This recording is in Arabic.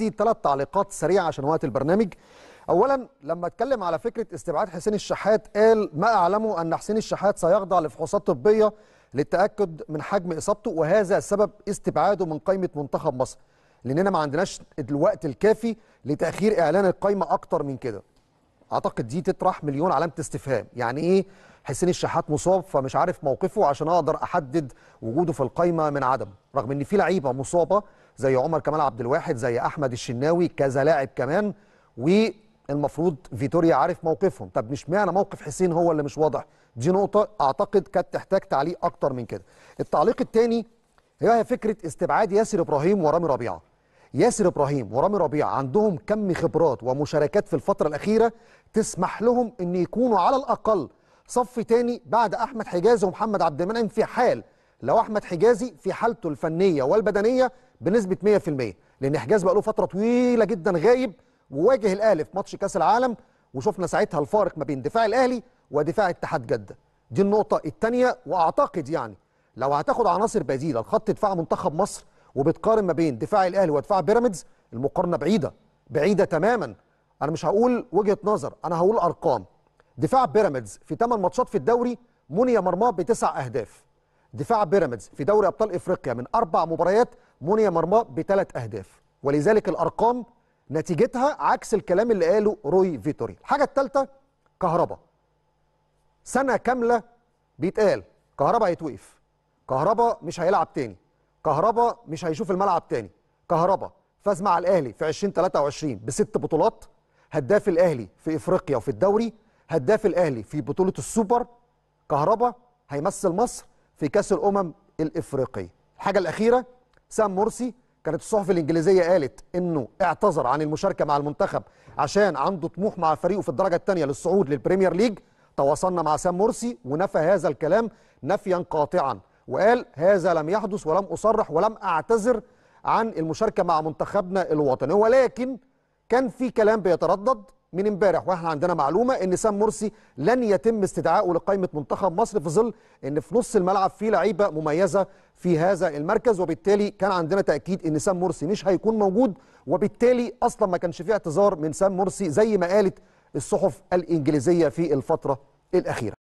عندي ثلاث تعليقات سريعه عشان وقت البرنامج اولا لما اتكلم على فكره استبعاد حسين الشحات قال ما اعلمه ان حسين الشحات سيخضع لفحوصات طبيه للتاكد من حجم اصابته وهذا سبب استبعاده من قائمه منتخب مصر لاننا ما عندناش الوقت الكافي لتاخير اعلان القائمه اكتر من كده اعتقد دي تطرح مليون علامه استفهام يعني ايه حسين الشحات مصاب فمش عارف موقفه عشان اقدر احدد وجوده في القائمه من عدم رغم ان في لعيبه مصابه زي عمر كمال عبد الواحد زي احمد الشناوي كذا لاعب كمان والمفروض فيتوريا عارف موقفهم طب مش معنى موقف حسين هو اللي مش واضح دي نقطه اعتقد كانت تحتاج تعليق اكتر من كده التعليق الثاني هي فكره استبعاد ياسر ابراهيم ورامي ربيعه ياسر ابراهيم ورامي ربيعه عندهم كم خبرات ومشاركات في الفتره الاخيره تسمح لهم ان يكونوا على الاقل صف تاني بعد احمد حجازي ومحمد عبد المنعم في حال لو احمد حجازي في حالته الفنيه والبدنيه بنسبه 100% لان حجاز بقى له فتره طويله جدا غايب وواجه الاهلي في ماتش كاس العالم وشفنا ساعتها الفارق ما بين دفاع الاهلي ودفاع اتحاد جده دي النقطه الثانيه واعتقد يعني لو هتاخد عناصر بديله لخط دفاع منتخب مصر وبتقارن ما بين دفاع الاهلي ودفاع بيراميدز المقارنه بعيده بعيده تماما انا مش هقول وجهه نظر انا هقول ارقام دفاع بيراميدز في 8 ماتشات في الدوري مني مرماه بتسع اهداف دفاع بيراميدز في دوري ابطال افريقيا من اربع مباريات مني مرماه بثلاث اهداف ولذلك الارقام نتيجتها عكس الكلام اللي قاله روي فيتوري الحاجه الثالثه كهربا سنه كامله بيتقال كهربا هيتوقف كهربا مش هيلعب تاني كهربا مش هيشوف الملعب تاني كهربا فاز مع الاهلي في 2023 بست بطولات هداف الاهلي في افريقيا وفي الدوري هداف الاهلي في بطوله السوبر كهربا هيمثل مصر في كاس الامم الافريقيه الحاجه الاخيره سام مرسي كانت الصحف الانجليزيه قالت انه اعتذر عن المشاركه مع المنتخب عشان عنده طموح مع فريقه في الدرجه الثانيه للصعود للبريمير ليج تواصلنا مع سام مرسي ونفى هذا الكلام نفيا قاطعا وقال هذا لم يحدث ولم اصرح ولم اعتذر عن المشاركه مع منتخبنا الوطني ولكن كان في كلام بيتردد من امبارح واحنا عندنا معلومه ان سام مرسي لن يتم استدعائه لقائمه منتخب مصر في ظل ان في نص الملعب في لعيبه مميزه في هذا المركز وبالتالي كان عندنا تاكيد ان سام مرسي مش هيكون موجود وبالتالي اصلا ما كانش فيه اعتذار من سام مرسي زي ما قالت الصحف الانجليزيه في الفتره الاخيره